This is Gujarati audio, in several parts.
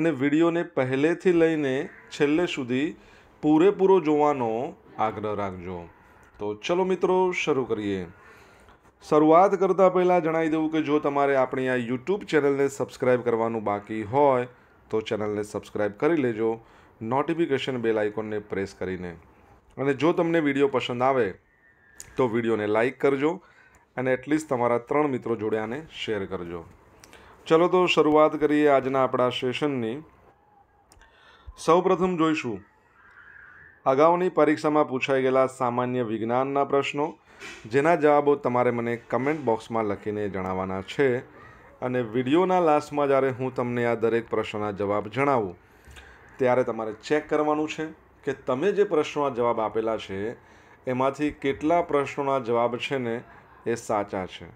અને વિડીયોને પહેલેથી લઈને છેલ્લે સુધી પૂરેપૂરો જોવાનો આગ્રહ રાખજો તો ચલો મિત્રો શરૂ કરીએ શરૂઆત કરતાં પહેલાં જણાવી દેવું કે જો તમારે આપણી આ યુટ્યુબ ચેનલને સબસ્ક્રાઈબ કરવાનું બાકી હોય તો ચેનલને સબસ્ક્રાઈબ કરી લેજો નોટિફિકેશન બેલ આઇકોનને પ્રેસ કરીને અને જો તમને વિડીયો પસંદ આવે તો વિડીયોને લાઇક કરજો અને એટલીસ્ટ તમારા ત્રણ મિત્રો જોડે આને શેર કરજો ચલો તો શરૂઆત કરીએ આજના આપણા સેશનની સૌપ્રથમ જોઈશું અગાઉની પરીક્ષામાં પૂછાઈ ગયેલા સામાન્ય વિજ્ઞાનના પ્રશ્નો જેના જવાબો તમારે મને કમેન્ટ બોક્સમાં લખીને જણાવવાના છે અને વિડીયોના લાસ્ટમાં જ્યારે હું તમને આ દરેક પ્રશ્નના જવાબ જણાવું ત્યારે તમારે ચેક કરવાનું છે કે તમે જે પ્રશ્નોના જવાબ આપેલા છે એમાંથી કેટલા પ્રશ્નોના જવાબ છે ને એ સાચા છે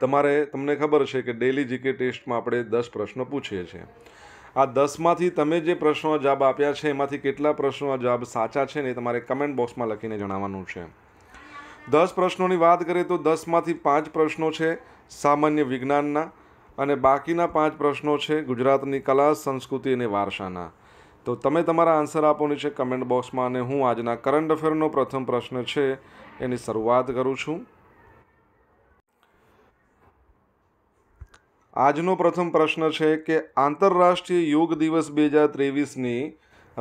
તમારે તમને ખબર છે કે ડેલી જીકે ટેસ્ટમાં આપણે દસ પ્રશ્નો પૂછીએ છીએ આ દસમાંથી તમે જે પ્રશ્નો જવાબ આપ્યા છે એમાંથી કેટલા પ્રશ્નો જવાબ સાચા છે ને તમારે કમેન્ટ બોક્સમાં લખીને જણાવવાનું છે દસ પ્રશ્નોની વાત કરીએ તો દસમાંથી પાંચ પ્રશ્નો છે સામાન્ય વિજ્ઞાનના અને બાકીના પાંચ પ્રશ્નો છે ગુજરાતની કલા સંસ્કૃતિ અને વારસાના તો તમે તમારા આન્સર આપોની છે કમેન્ટ બોક્સમાં અને હું આજના કરંટ અફેરનો પ્રથમ પ્રશ્ન છે એની શરૂઆત કરું છું આજનો પ્રથમ પ્રશ્ન છે કે આંતરરાષ્ટ્રીય યોગ દિવસ બે હજાર ત્રેવીસની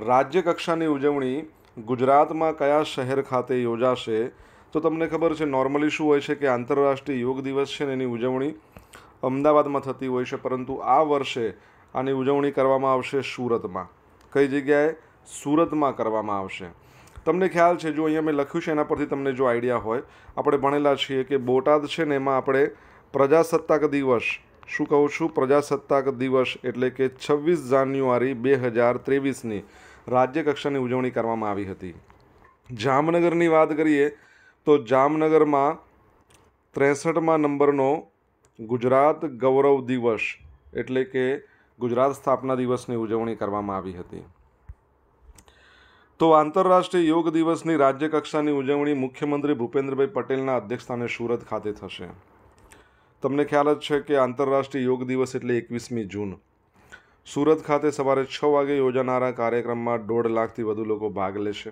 રાજ્યકક્ષાની ઉજવણી ગુજરાતમાં કયા શહેર ખાતે યોજાશે તો તમને ખબર છે નોર્મલી શું હોય છે કે આંતરરાષ્ટ્રીય યોગ દિવસ છે ને એની ઉજવણી અમદાવાદમાં થતી હોય છે પરંતુ આ વર્ષે આની ઉજવણી કરવામાં આવશે સુરતમાં કઈ જગ્યાએ સુરતમાં કરવામાં આવશે તમને ખ્યાલ છે જો અહીંયા મેં લખ્યું છે એના પરથી તમને જો આઈડિયા હોય આપણે ભણેલા છીએ કે બોટાદ છે ને એમાં આપણે પ્રજાસત્તાક દિવસ શું કહું છું પ્રજાસત્તાક દિવસ એટલે કે છવ્વીસ જાન્યુઆરી બે હજાર ત્રેવીસની રાજ્યકક્ષાની ઉજવણી કરવામાં આવી હતી જામનગરની વાત કરીએ તો જામનગરમાં ત્રેસઠમાં નંબરનો ગુજરાત ગૌરવ દિવસ એટલે કે ગુજરાત સ્થાપના દિવસની ઉજવણી કરવામાં આવી હતી તો આંતરરાષ્ટ્રીય યોગ દિવસની રાજ્યકક્ષાની ઉજવણી મુખ્યમંત્રી ભૂપેન્દ્રભાઈ પટેલના અધ્યક્ષસ્થાને સુરત ખાતે થશે તમને ખ્યાલ જ છે કે આંતરરાષ્ટ્રીય યોગ દિવસ એટલે એકવીસમી જૂન સુરત ખાતે સવારે છ વાગે યોજાનારા કાર્યક્રમમાં દોઢ લાખથી વધુ લોકો ભાગ લેશે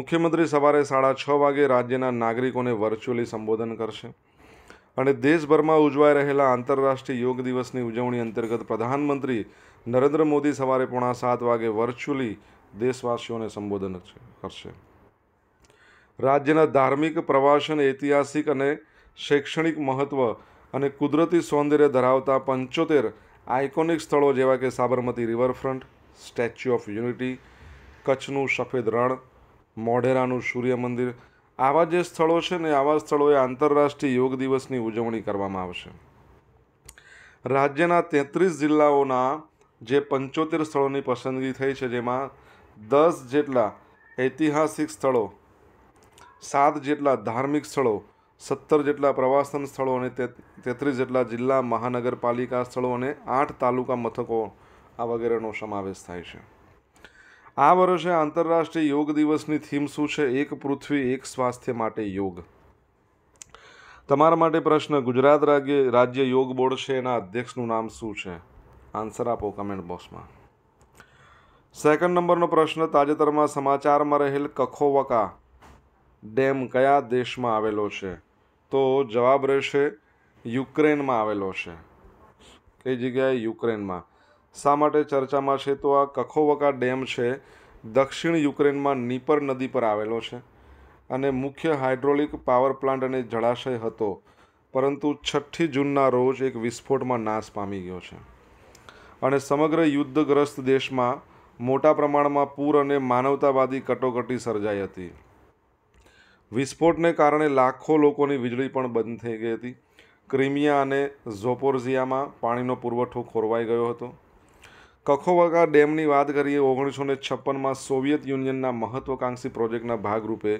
મુખ્યમંત્રી સવારે સાડા છ વાગે રાજ્યના નાગરિકોને વર્ચ્યુઅલી સંબોધન કરશે અને દેશભરમાં ઉજવાઈ રહેલા આંતરરાષ્ટ્રીય યોગ દિવસની ઉજવણી અંતર્ગત પ્રધાનમંત્રી નરેન્દ્ર મોદી સવારે પોણા સાત વાગે વર્ચ્યુઅલી દેશવાસીઓને સંબોધન કરશે રાજ્યના ધાર્મિક પ્રવાસન ઐતિહાસિક અને શૈક્ષણિક મહત્ત્વ અને કુદરતી સૌંદર્ય ધરાવતા પંચોતેર આઇકોનિક સ્થળો જેવા કે Sabarmati riverfront statue of unity કચ્છનું સફેદ રણ મોઢેરાનું સૂર્ય મંદિર આવા જે સ્થળો છે ને આવા સ્થળોએ આંતરરાષ્ટ્રીય યોગ દિવસની ઉજવણી કરવામાં આવશે રાજ્યના તેત્રીસ જિલ્લાઓના જે પંચોતેર સ્થળોની પસંદગી થઈ છે જેમાં દસ જેટલા ઐતિહાસિક સ્થળો સાત જેટલા ધાર્મિક સ્થળો સત્તર જેટલા પ્રવાસન સ્થળો અને તેત્રીસ જેટલા જિલ્લા મહાનગરપાલિકા સ્થળો અને આઠ તાલુકા મથકો આ વગેરેનો સમાવેશ થાય છે આ વર્ષે આંતરરાષ્ટ્રીય યોગ દિવસની થીમ શું છે એક પૃથ્વી એક સ્વાસ્થ્ય માટે યોગ તમારા માટે પ્રશ્ન ગુજરાત રાજ્ય રાજ્ય યોગ બોર્ડ છે એના અધ્યક્ષનું નામ શું છે આન્સર આપો કમેન્ટ બોક્સમાં સેકન્ડ નંબરનો પ્રશ્ન તાજેતરમાં સમાચારમાં રહેલ કખોવકા ડેમ કયા દેશમાં આવેલો છે તો જવાબ રહેશે યુક્રેનમાં આવેલો છે કઈ જગ્યાએ યુક્રેનમાં શા માટે ચર્ચામાં છે તો આ કખોવકા ડેમ છે દક્ષિણ યુક્રેનમાં નીપર નદી પર આવેલો છે અને મુખ્ય હાઇડ્રોલિક પાવર પ્લાન્ટ અને જળાશય હતો પરંતુ છઠ્ઠી જૂનના રોજ એક વિસ્ફોટમાં નાશ પામી ગયો છે અને સમગ્ર યુદ્ધગ્રસ્ત દેશમાં મોટા પ્રમાણમાં પૂર અને માનવતાવાદી કટોકટી સર્જાઈ હતી વિસ્ફોટને કારણે લાખો લોકોની વીજળી પણ બંધ થઈ ગઈ હતી ક્રિમિયા અને ઝોપોરઝિયામાં પાણીનો પુરવઠો ખોરવાઈ ગયો હતો કખોવગા ડેમની વાત કરીએ ઓગણીસો ને છપ્પનમાં સોવિયત યુનિયનના મહત્વકાંક્ષી પ્રોજેક્ટના ભાગરૂપે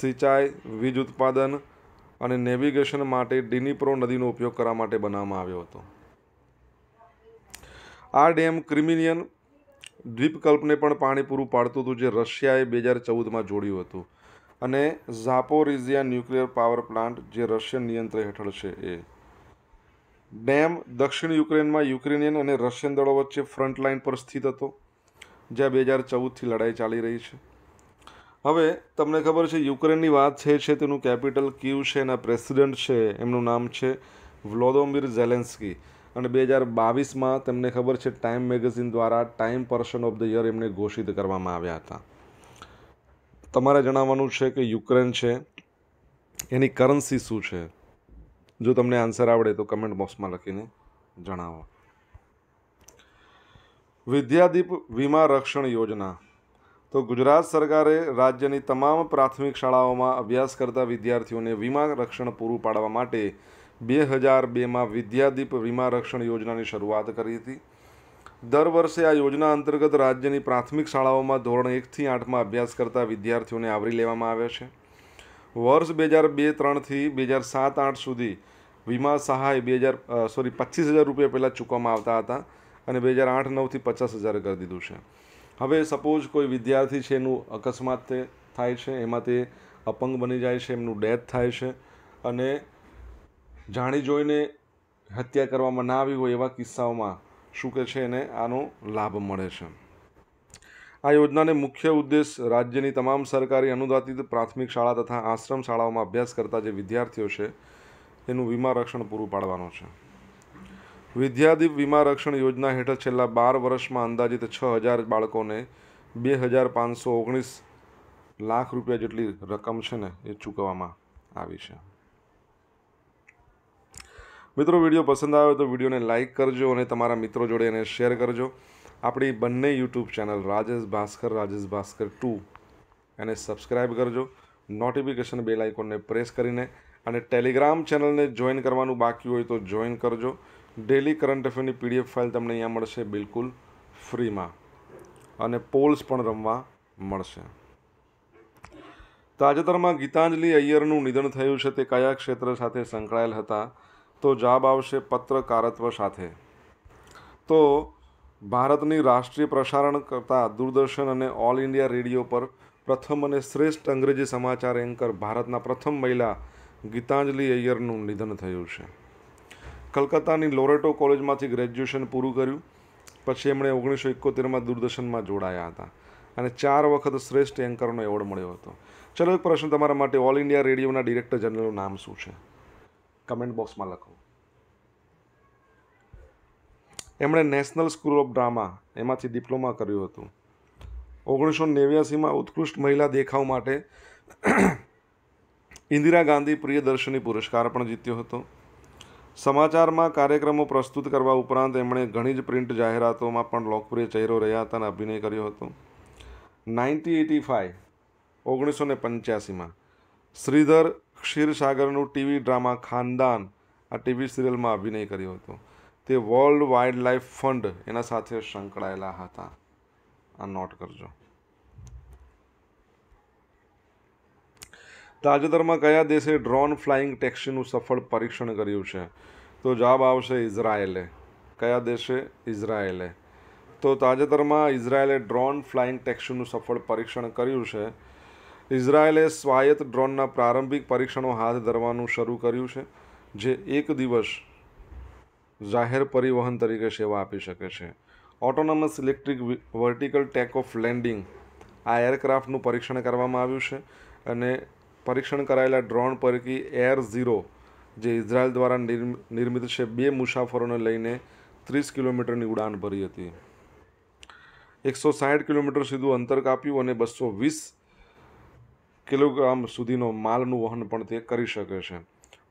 સિંચાઈ વીજ ઉત્પાદન અને નેવિગેશન માટે ડિનીપ્રો નદીનો ઉપયોગ કરવા માટે બનાવવામાં આવ્યો હતો આ ડેમ ક્રિમિનિયન દ્વીપકલ્પને પણ પાણી પૂરું પાડતું હતું જે રશિયાએ બે હજાર ચૌદમાં જોડ્યું હતું અને ઝાપોરિઝિયા ન્યુક્લિયર પાવર પ્લાન્ટ જે રશિયન નિયંત્રણ હેઠળ છે એ ડેમ દક્ષિણ યુક્રેનમાં યુક્રેનિયન અને રશિયન દળો વચ્ચે ફ્રન્ટલાઇન પર સ્થિત હતો જ્યાં બે હજાર ચૌદથી લડાઈ ચાલી રહી છે હવે તમને ખબર છે યુક્રેનની વાત છે છે તેનું કેપિટલ કીવ છે એના પ્રેસિડેન્ટ છે એમનું નામ છે વ્લોદોમિર ઝેલેન્સ્કી અને બે હજાર બાવીસમાં તેમને ખબર છે ટાઈમ મેગેઝિન દ્વારા Time person of the year એમને ઘોષિત કરવામાં આવ્યા હતા તમારે જણાવવાનું છે કે યુક્રેન છે એની કરન્સી શું છે જો તમને આન્સર આવડે તો કમેન્ટ બોક્સમાં લખીને જણાવો વિદ્યાદીપ વીમા રક્ષણ યોજના તો ગુજરાત સરકારે રાજ્યની તમામ પ્રાથમિક શાળાઓમાં અભ્યાસ કરતા વિદ્યાર્થીઓને વીમા રક્ષણ પૂરું પાડવા માટે બે હજાર બેમાં વિદ્યાદીપ વીમા રક્ષણ યોજનાની શરૂઆત કરી હતી દર વર્ષે આ યોજના અંતર્ગત રાજ્યની પ્રાથમિક શાળાઓમાં ધોરણ એકથી આઠમાં અભ્યાસ કરતા વિદ્યાર્થીઓને આવરી લેવામાં આવે છે વર્ષ બે હજાર બે ત્રણથી બે હજાર સાત આઠ સુધી વીમા સહાય બે હજાર સોરી પચીસ હજાર રૂપિયા પહેલાં ચૂકવામાં આવતા હતા અને બે હજાર આઠ નવથી પચાસ હજાર કરી દીધું છે હવે સપોઝ કોઈ વિદ્યાર્થી છે એનું અકસ્માત તે થાય છે એમાં તે અપંગ બની જાય છે એમનું ડેથ થાય છે અને જાણી જોઈને હત્યા કરવામાં ના આવી હોય એવા કિસ્સાઓમાં શું કે છે એને આનો લાભ મળે છે આ યોજનાને મુખ્ય ઉદ્દેશ રાજ્યની તમામ સરકારી અનુદાતિત પ્રાથમિક શાળા તથા આશ્રમ શાળાઓમાં અભ્યાસ કરતા જે વિદ્યાર્થીઓ છે એનું વીમા રક્ષણ પૂરું પાડવાનો છે વિદ્યાદીપ વીમા રક્ષણ યોજના હેઠળ છેલ્લા બાર વર્ષમાં અંદાજિત છ હજાર બાળકોને બે હજાર પાંચસો ઓગણીસ લાખ રૂપિયા જેટલી રકમ છે ને એ ચૂકવવામાં આવી છે મિત્રો વિડીયો પસંદ આવ્યો તો વિડીયોને લાઇક કરજો અને તમારા મિત્રો જોડે એને શેર કરજો આપણી બંને YouTube channel Rajesh Bhaskar Rajesh Bhaskar two એને સબસ્ક્રાઈબ કરજો નોટિફિકેશન બેલ આઇકોનને પ્રેસ કરીને અને ટેલિગ્રામ ચેનલને જોઈન કરવાનું બાકી હોય તો જોઈન કરજો ડેલી કરંટ અફેરની પીડીએફ ફાઇલ તમને અહીંયા મળશે બિલકુલ ફ્રીમાં અને પોલ્સ પણ રમવા મળશે તાજેતરમાં ગીતાંજલિ અય્યરનું નિધન થયું છે તે કયા ક્ષેત્ર સાથે સંકળાયેલ હતા તો જવાબ આવશે પત્રકારત્વ સાથે તો ભારતની રાષ્ટ્રીય પ્રસારણ કરતાં દૂરદર્શન અને ઓલ ઇન્ડિયા રેડિયો પર પ્રથમ અને શ્રેષ્ઠ અંગ્રેજી સમાચાર એન્કર ભારતના પ્રથમ મહિલા ગીતાંજલિ અય્યરનું નિધન થયું છે કલકત્તાની લોરેટો કોલેજમાંથી ગ્રેજ્યુએશન પૂરું કર્યું પછી એમણે ઓગણીસો એકોતેરમાં દૂરદર્શનમાં જોડાયા હતા અને ચાર વખત શ્રેષ્ઠ એન્કરનો એવોર્ડ મળ્યો હતો ચલો એક પ્રશ્ન તમારા માટે ઓલ ઇન્ડિયા રેડિયોના ડિરેક્ટર જનરલનું નામ શું છે કમેન્ટ બોક્સમાં લખો એમણે નેશનલ સ્કૂલ ઓફ ડ્રામા એમાંથી ડિપ્લોમા કર્યું હતું ઓગણીસો નેવ્યાસીમાં ઉત્કૃષ્ટ મહિલા દેખાવ માટે ઇન્દિરા ગાંધી પ્રિયદર્શની પુરસ્કાર પણ જીત્યો હતો સમાચારમાં કાર્યક્રમો પ્રસ્તુત કરવા ઉપરાંત એમણે ઘણી જ પ્રિન્ટ જાહેરાતોમાં પણ લોકપ્રિય ચહેરો રહ્યા હતા અને અભિનય કર્યો હતો નાઇન્ટી એટી ફાઇવ ઓગણીસો ને પંચ્યાસીમાં શ્રીધર ક્ષીરસાગરનું ટીવી ડ્રામા ખાનદાન આ ટીવી સિરિયલમાં અભિનય કર્યો હતો તે વર્લ્ડ વાઇલ્ડ લાઇફ ફંડ એના સાથે સંકળાયેલા હતા આ નોટ કરજો તાજેતરમાં કયા દેશે ડ્રોન ફ્લાઇંગ ટેક્સીનું સફળ પરીક્ષણ કર્યું છે તો જવાબ આવશે ઇઝરાયેલે કયા દેશે ઇઝરાયેલે તો તાજેતરમાં ઇઝરાયેલે ડ્રોન ફ્લાઇંગ ટેક્સીનું સફળ પરીક્ષણ કર્યું છે ઇઝરાયેલે સ્વાયત ડ્રોનના પ્રારંભિક પરીક્ષણો હાથ ધરવાનું શરૂ કર્યું છે જે એક દિવસ જાહેર પરિવહન તરીકે સેવા આપી શકે છે autonomous electric vertical take off landing આ એરક્રાફ્ટનું પરીક્ષણ કરવામાં આવ્યું છે અને પરીક્ષણ કરાયેલા ડ્રોન પૈકી એર ઝીરો જે ઇઝરાયલ દ્વારા નિર્મિત છે બે મુસાફરોને લઈને ત્રીસ કિલોમીટરની ઉડાન ભરી હતી એકસો સાઠ કિલોમીટર સીધું અંતર કાપ્યું અને બસો વીસ કિલોગ્રામ સુધીનો માલનું વહન પણ તે કરી શકે છે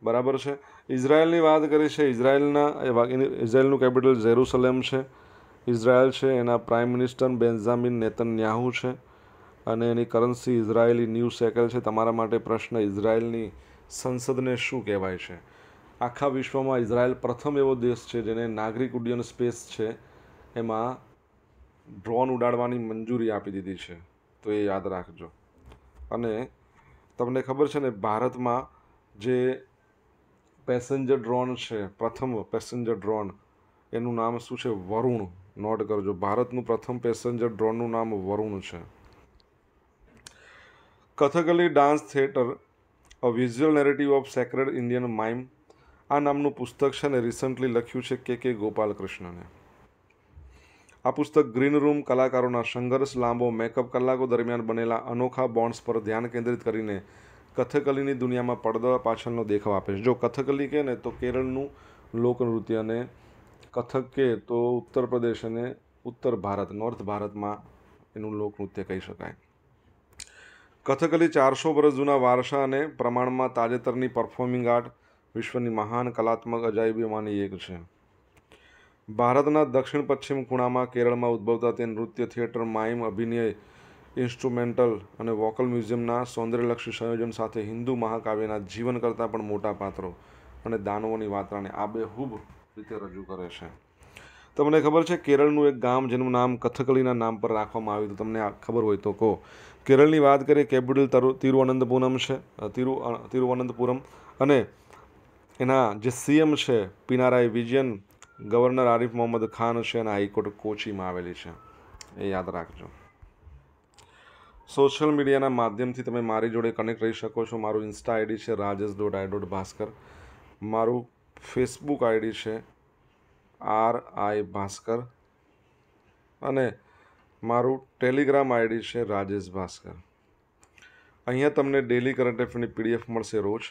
બરાબર છે ઇઝરાયલની વાત કરી છે ઇઝરાયલના ઇઝરાયલનું કેપિટલ જેરુસલેમ છે ઇઝરાયલ છે એના પ્રાઇમ મિનિસ્ટર બેન્ઝામિન ન્યાહુ છે અને એની કરન્સી ઇઝરાયેલી ન્યૂ સેકલ છે તમારા માટે પ્રશ્ન ઇઝરાયલની સંસદને શું કહેવાય છે આખા વિશ્વમાં ઇઝરાયલ પ્રથમ એવો દેશ છે જેને નાગરિક ઉડ્ડયન સ્પેસ છે એમાં ડ્રોન ઉડાડવાની મંજૂરી આપી દીધી છે તો એ યાદ રાખજો અને તમને ખબર છે ને ભારતમાં જે પેસેન્જર ડ્રોન છે પ્રથમ પેસેન્જર ડ્રોન એનું નામ શું છે વરુણ નોટ કરજો ભારતનું પ્રથમ પેસેન્જર ડ્રોનનું નામ વરુણ છે Kathakali dance theatre a visual narrative of sacred Indian mime આ નામનું પુસ્તક છે ને રિસન્ટલી લખ્યું છે કે કે ગોપાલકૃષ્ણને આ પુસ્તક ગ્રીન રૂમ કલાકારોના સંઘર્ષ લાંબો મેકઅપ કલાકો દરમિયાન બનેલા અનોખા બોન્ડ્સ પર ધ્યાન કેન્દ્રિત કરીને કથકલીની દુનિયામાં પડદા પાછળનો દેખાવ આપે છે જો કથકલી કહે ને તો કેરળનું લોકનૃત્ય અને કથક કે તો ઉત્તર પ્રદેશ અને ઉત્તર ભારત નોર્થ ભારતમાં એનું લોકનૃત્ય કહી શકાય કથકલી ચારસો વર્ષ જૂના વારસા અને પ્રમાણમાં તાજેતરની પરફોર્મિંગ આર્ટ વિશ્વની મહાન કલાત્મક અજાયબીઓમાંની એક છે ભારતના દક્ષિણ પશ્ચિમ ખૂણામાં કેરળમાં ઉદ્ભવતા તે નૃત્ય થિયેટર માઇમ અભિનય ઇન્સ્ટ્રુમેન્ટલ અને વોકલ મ્યુઝિયમના સૌંદર્યલક્ષી સંયોજન સાથે હિન્દુ મહાકાવ્યના જીવન કરતાં પણ મોટા પાત્રો અને દાનવોની વાર્તાને આબેહૂબ રીતે રજૂ કરે છે તમને ખબર છે કેરળનું એક ગામ જેનું નામ કથકલીના નામ પર રાખવામાં આવ્યું હતું તમને ખબર હોય તો કહો કેરળની વાત કરીએ કેપિટલ તિરુવનંતપુરમ છે તિરુ તિરુવનંતપુરમ અને એના જે સીએમ છે પિનારાય વિજયન ગવર્નર આરિફ મોહમ્મદ ખાન છે અને હાઈકોર્ટ કોચીમાં આવેલી છે એ યાદ રાખજો સોશિયલ મીડિયાના માધ્યમથી તમે મારી જોડે કનેક્ટ રહી શકો છો મારું ઇન્સ્ટા આઈડી છે Rajesh dot I dot Bhaskar મારું ફેસબુક આઈડી છે આર આઈ ભાસ્કર અને મારું ટેલિગ્રામ આઈડી છે રાજેશ ભાસ્કર અહીંયા તમને ડેલી કરંટ અફેરની પીડીએફ મળશે રોજ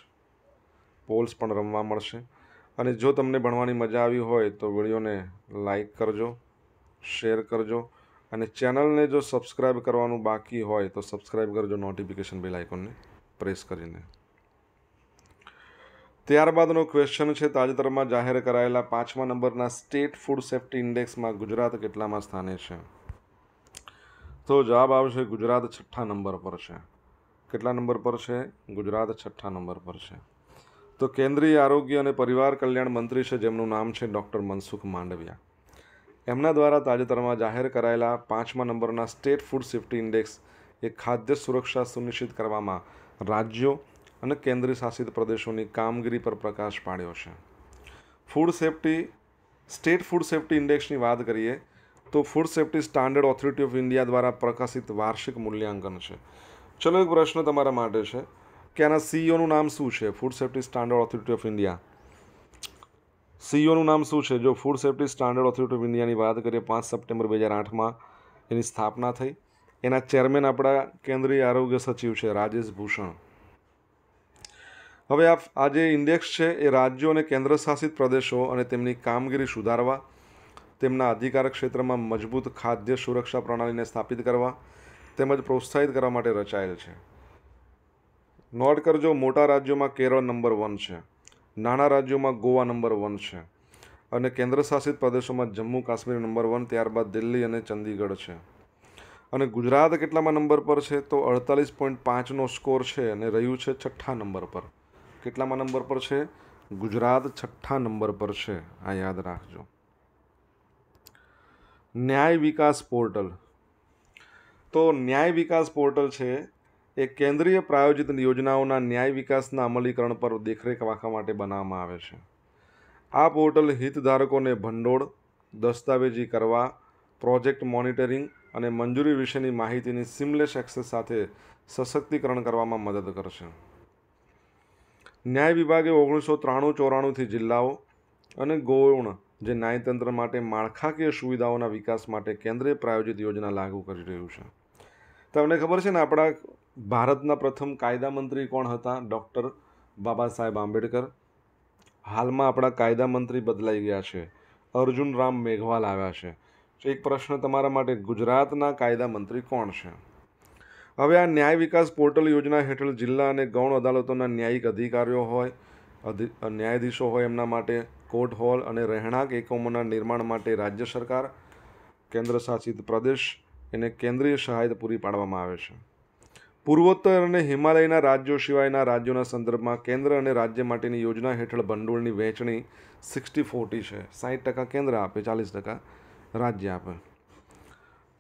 પોલ્સ પણ રમવા મળશે અને જો તમને ભણવાની મજા આવી હોય તો વિડીયોને લાઈક કરજો શેર કરજો અને ચેનલને જો સબસ્ક્રાઈબ કરવાનું બાકી હોય તો સબસ્ક્રાઈબ કરજો નોટિફિકેશન બેલ આઇકોનને પ્રેસ કરીને ત્યારબાદનો ક્વેશ્ચન છે તાજેતરમાં જાહેર કરાયેલા પાંચમા નંબરના સ્ટેટ ફૂડ સેફ્ટી ઇન્ડેક્સમાં ગુજરાત કેટલામાં સ્થાને છે તો જવાબ આવશે ગુજરાત છઠ્ઠા નંબર પર છે કેટલા નંબર પર છે ગુજરાત છઠ્ઠા નંબર પર છે તો કેન્દ્રીય આરોગ્ય અને પરિવાર કલ્યાણ મંત્રી છે જેમનું નામ છે ડૉક્ટર મનસુખ માંડવિયા એમના દ્વારા તાજેતરમાં જાહેર કરાયેલા પાંચમા નંબરના સ્ટેટ ફૂડ સેફ્ટી ઇન્ડેક્સ એ ખાદ્ય સુરક્ષા સુનિશ્ચિત કરવામાં રાજ્યો અને કેન્દ્રીય શાસિત પ્રદેશોની કામગીરી પર પ્રકાશ પાડ્યો છે food safety state food safety ઇન્ડેક્સની વાત કરીએ તો food safety standard authority of India દ્વારા પ્રકાશિત વાર્ષિક મૂલ્યાંકન છે ચલો એક પ્રશ્ન તમારા માટે છે કે આના સીઈઓનું નામ શું છે food safety standard authority of India સીઈઓનું નામ શું છે જો food safety standard authority of ઇન્ડિયાની વાત કરીએ પાંચ સપ્ટેમ્બર બે હજાર આઠમાં એની સ્થાપના થઈ એના ચેરમેન આપણા કેન્દ્રીય આરોગ્ય સચિવ છે રાજેશ ભૂષણ હવે આ આ જે ઇન્ડેક્સ છે એ રાજ્યો અને કેન્દ્રશાસિત પ્રદેશો અને તેમની કામગીરી સુધારવા તેમના અધિકાર ક્ષેત્રમાં મજબૂત ખાદ્ય સુરક્ષા પ્રણાલીને સ્થાપિત કરવા તેમજ પ્રોત્સાહિત કરવા માટે રચાયેલ છે નોટ કરજો મોટા રાજ્યોમાં કેરળ નંબર વન છે નાના રાજ્યોમાં ગોવા નંબર વન છે અને કેન્દ્રશાસિત પ્રદેશોમાં જમ્મુ કાશ્મીર નંબર વન ત્યારબાદ દિલ્હી અને ચંદીગઢ છે અને ગુજરાત કેટલામાં નંબર પર છે તો અડતાલીસ પોઈન્ટ પાંચનો સ્કોર છે અને રહ્યું છે છઠ્ઠા નંબર પર કેટલામાં નંબર પર છે ગુજરાત છઠ્ઠા નંબર પર છે આ યાદ રાખજો ન્યાય વિકાસ પોર્ટલ તો ન્યાય વિકાસ પોર્ટલ છે એ કેન્દ્રીય પ્રાયોજિત યોજનાઓના ન્યાય વિકાસના અમલીકરણ પર દેખરેખ રાખવા માટે બનાવવામાં આવે છે આ પોર્ટલ હિતધારકોને ભંડોળ દસ્તાવેજી કરવા પ્રોજેક્ટ મોનિટરિંગ અને મંજૂરી વિશેની માહિતીની સિમલેસ એક્સેસ સાથે સશક્તિકરણ કરવામાં મદદ કરશે ન્યાય વિભાગે ઓગણીસો ત્રાણું ચોરાણુંથી જિલ્લાઓ અને ગૌણ જે ન્યાયતંત્ર માટે માળખાકીય સુવિધાઓના વિકાસ માટે કેન્દ્રીય પ્રાયોજિત યોજના લાગુ કરી રહ્યું છે તમને ખબર છે ને આપણા ભારતના પ્રથમ કાયદા મંત્રી કોણ હતા ડૉક્ટર બાબા સાહેબ આંબેડકર હાલમાં આપણા કાયદા મંત્રી બદલાઈ ગયા છે અર્જુન રામ મેઘવાલ આવ્યા છે એક પ્રશ્ન તમારા માટે ગુજરાતના કાયદા મંત્રી કોણ છે હવે આ ન્યાય વિકાસ પોર્ટલ યોજના હેઠળ જિલ્લા અને ગૌણ અદાલતોના ન્યાયિક અધિકારીઓ હોય ન્યાયાધીશો હોય એમના માટે કોર્ટ હોલ અને રહેણાંક એકમોના નિર્માણ માટે રાજ્ય સરકાર કેન્દ્ર શાસિત પ્રદેશ એને કેન્દ્રીય સહાય પૂરી પાડવામાં આવે છે પૂર્વોત્તર અને હિમાલયના રાજ્યો સિવાયના રાજ્યોના સંદર્ભમાં કેન્દ્ર અને રાજ્ય માટેની યોજના હેઠળ ભંડોળની વહેંચણી સિક્સટી ફોર્ટી છે સાઠ ટકા કેન્દ્ર આપે ચાલીસ ટકા રાજ્ય આપે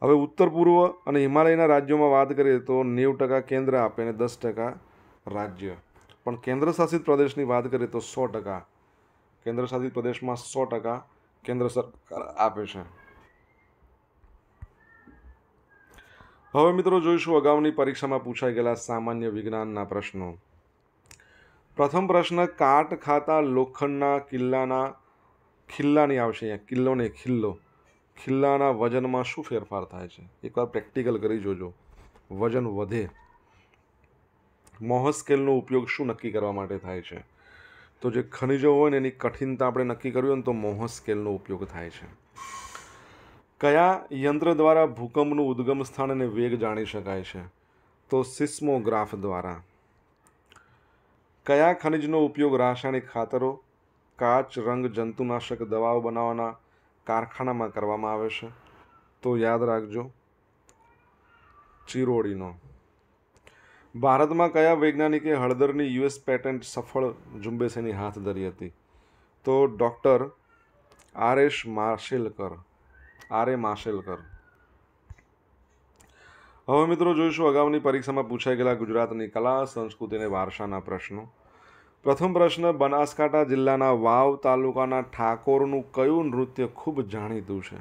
હવે ઉત્તર પૂર્વ અને હિમાલયના રાજ્યોમાં વાત કરીએ તો નેવું ટકા કેન્દ્ર આપે અને દસ ટકા રાજ્ય પણ કેન્દ્રશાસિત પ્રદેશની વાત કરીએ તો સો ટકા કેન્દ્રશાસિત પ્રદેશમાં સો ટકા કેન્દ્ર સરકાર આપે છે હવે મિત્રો જોઈશું અગાઉની પરીક્ષામાં પૂછાઈ ગયેલા સામાન્ય વિજ્ઞાનના પ્રશ્નો પ્રથમ પ્રશ્ન કાટ ખાતા લોખંડના કિલ્લાના ખિલ્લાની આવશે અહીંયા કિલ્લો ને ખિલ્લો ખિલ્લાના વજનમાં શું ફેરફાર થાય છે એકવાર પ્રેક્ટિકલ કરી જોજો વજન વધે મોહ સ્કેલનો ઉપયોગ શું નક્કી કરવા માટે થાય છે તો જે ખનિજો હોય ને એની કઠિનતા આપણે નક્કી કરવી હોય ને તો મોહ સ્કેલનો ઉપયોગ થાય છે કયા યંત્ર દ્વારા ભૂકંપનું ઉદગમ સ્થાન અને વેગ જાણી શકાય છે તો સિસ્મોગ્રાફ દ્વારા કયા ખનિજનો ઉપયોગ રાસાયણિક ખાતરો કાચ રંગ જંતુનાશક દવાઓ બનાવવાના કારખાનામાં કરવામાં આવે છે તો યાદ રાખજો ચિરોડીનો ભારતમાં કયા વૈજ્ઞાનિકે હળદરની યુએસ પેટન્ટ સફળ ઝુંબેશની હાથ ધરી હતી તો doctor R S Mashelkar R A Mashelkar હવે મિત્રો જોઈશું અગાઉની પરીક્ષામાં પૂછાઈ ગયેલા ગુજરાતની કલા સંસ્કૃતિ અને વારસાના પ્રશ્નો પ્રથમ પ્રશ્ન બનાસકાંઠા જિલ્લાના વાવ તાલુકાના ઠાકોરનું કયું નૃત્ય ખૂબ જાણીતું છે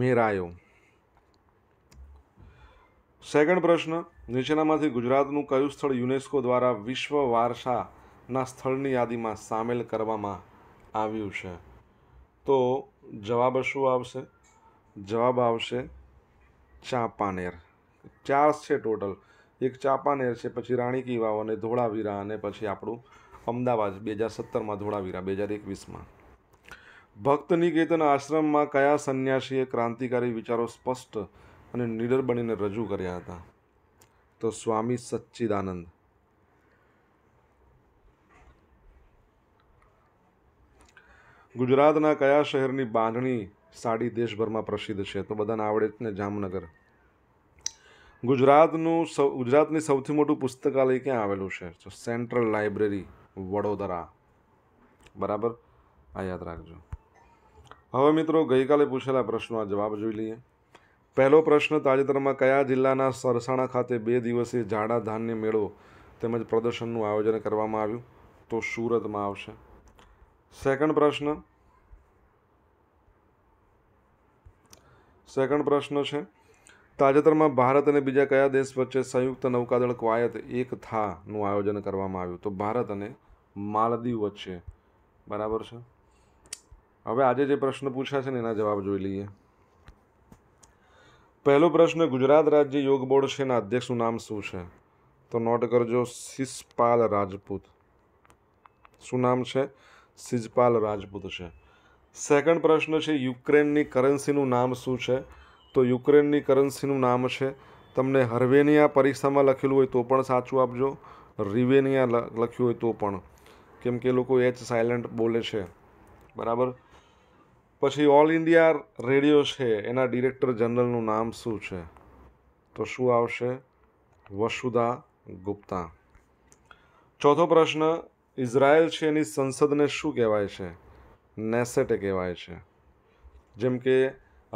મેરાયો સેકન્ડ પ્રશ્ન નીચેનામાંથી ગુજરાતનું કયું સ્થળ યુનેસ્કો દ્વારા વિશ્વ વારસાના સ્થળની યાદીમાં સામેલ કરવામાં આવ્યું છે તો જવાબ શું આવશે જવાબ આવશે ચાંપાનેર ચાર છે ટોટલ એક ચાંપાનેર છે પછી રાણી કી વાવ અને ધોળાવીરા અને પછી આપણું અમદાવાદ બે હજાર સત્તરમાં ધોળાવીરા બે હજાર એકવીસમાં ભક્ત નિકેતન આશ્રમમાં કયા સંન્યાસીએ ક્રાંતિકારી વિચારો સ્પષ્ટ અને નીડર બનીને રજૂ કર્યા હતા તો સ્વામી સચ્ચિદાનંદ ગુજરાતના કયા શહેરની બાંધણી સાડી દેશભરમાં પ્રસિદ્ધ છે તો બધાને આવડે જ ને જામનગર ગુજરાતનું સૌ ગુજરાતની સૌથી મોટું પુસ્તકાલય ક્યાં આવેલું છે સેન્ટ્રલ લાઇબ્રેરી વડોદરા બરાબર આ યાદ રાખજો હવે મિત્રો ગઈકાલે પૂછેલા પ્રશ્નો જવાબ જોઈ લઈએ પહેલો પ્રશ્ન તાજેતરમાં કયા જિલ્લાના સરસાણા ખાતે બે દિવસીય ઝાડા ધાન્ય મેળો તેમજ પ્રદર્શનનું આયોજન કરવામાં આવ્યું તો સુરતમાં આવશે સેકન્ડ પ્રશ્ન સેકન્ડ પ્રશ્ન છે તાજેતરમાં ભારત અને બીજા કયા દેશ વચ્ચે સંયુક્ત નૌકાદળ ક્વાયત એક થાનું આયોજન કરવામાં આવ્યું તો ભારત અને માલદીવ વચ્ચે બરાબર છે હવે આજે જે પ્રશ્ન પૂછ્યા છે ને એના જવાબ જોઈ લઈએ પહેલો પ્રશ્ન ગુજરાત રાજ્ય યોગ બોર્ડ છે એના અધ્યક્ષનું નામ શું છે તો નોટ કરજો શિષપાલ રાજપૂત શું નામ છે સિજપાલ રાજપૂત છે સેકન્ડ પ્રશ્ન છે યુક્રેનની કરન્સીનું નામ શું છે તો યુક્રેનની કરન્સીનું નામ છે તમને હર્વેનિયા પરીક્ષામાં લખેલું હોય તો પણ સાચું આપજો રિવેનિયા લખ્યું હોય તો પણ કેમ કે લોકો એચ સાયલન્ટ બોલે છે બરાબર પછી ઓલ ઇન્ડિયા રેડિયો છે એના ડિરેક્ટર જનરલનું નામ શું છે તો શું આવશે વસુધા ગુપ્તા ચોથો પ્રશ્ન ઇઝરાયલ છે એની સંસદને શું કહેવાય છે નેસેટે કહેવાય છે જેમ કે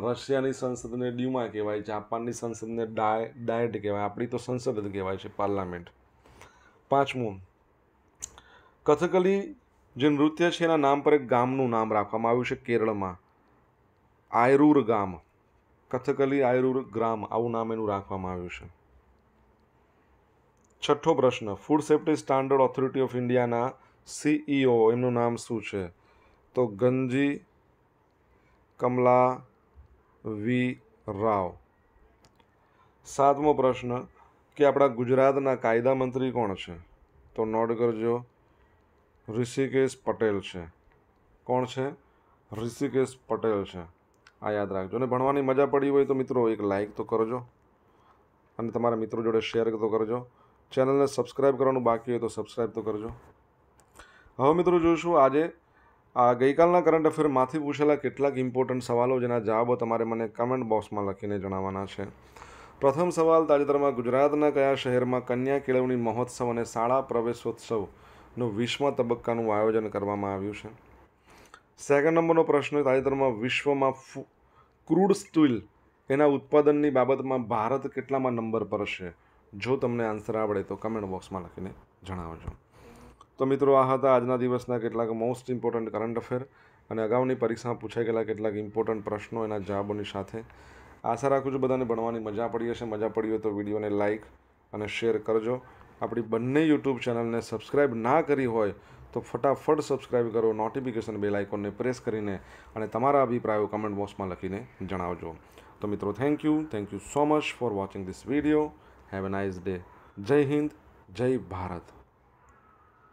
રશિયાની સંસદને ડ્યુમા કહેવાય જાપાનની સંસદને ડાય ડાયટ કહેવાય આપણી તો સંસદ જ કહેવાય છે પાર્લામેન્ટ પાંચમું કથકલી જે નૃત્ય છે એના નામ પર એક ગામનું નામ રાખવામાં આવ્યું છે કેરળમાં આયરૂર ગામ કથકલી આયરૂર ગ્રામ આવું નામ એનું રાખવામાં આવ્યું છે છઠ્ઠો પ્રશ્ન food safety standard authority of ઇન્ડિયાના સીઈઓ એમનું નામ શું છે તો ગંજી કમલા વી રાવ સાતમો પ્રશ્ન કે આપણા ગુજરાતના કાયદા મંત્રી કોણ છે તો નોટ કરજો ઋષિકેશ પટેલ છે કોણ છે ઋષિકેશ પટેલ છે આ યાદ રાખજો અને ભણવાની મજા પડી હોય તો મિત્રો એક લાઇક તો કરજો અને તમારા મિત્રો જોડે શેર તો કરજો ચેનલને સબસ્ક્રાઈબ કરવાનું બાકી હોય તો સબસ્ક્રાઈબ તો કરજો હવે મિત્રો જોઈશું આજે આ ગઈકાલના કરંટ અફેરમાંથી પૂછેલા કેટલાક ઇમ્પોર્ટન્ટ સવાલો જેના જવાબો તમારે મને કમેન્ટ બોક્સમાં લખીને જણાવવાના છે પ્રથમ સવાલ તાજેતરમાં ગુજરાતના કયા શહેરમાં કન્યા કેળવણી મહોત્સવ અને શાળા પ્રવેશોત્સવનું વિશ્વ તબક્કાનું આયોજન કરવામાં આવ્યું છે સેકન્ડ નંબરનો પ્રશ્ન તાજેતરમાં વિશ્વમાં ક્રૂડ સ્ટીલ એના ઉત્પાદનની બાબતમાં ભારત કેટલામાં નંબર પર છે જો તમને આન્સર આવડે તો કમેન્ટ બોક્સમાં લખીને જણાવજો તો મિત્રો આ હતા આજના દિવસના કેટલાક મોસ્ટ ઇમ્પોર્ટન્ટ કરંટ અફેર અને અગાઉની પરીક્ષામાં પૂછાઈ ગયેલા કેટલાક ઇમ્પોર્ટન્ટ પ્રશ્નો એના જવાબોની સાથે આશા રાખું છું બધાને ભણવાની મજા પડી હશે મજા પડી હોય તો વિડીયોને લાઇક અને શેર કરજો આપણી બંને યુટ્યુબ ચેનલને સબસ્ક્રાઈબ ના કરી હોય તો ફટાફટ સબસ્ક્રાઈબ કરો નોટિફિકેશન બેલ આઇકોનને પ્રેસ કરીને અને તમારા અભિપ્રાયો કમેન્ટ બોક્સમાં લખીને જણાવજો તો મિત્રો thank you thank you so much for watching this video have a nice day Jai Hind જય ભારત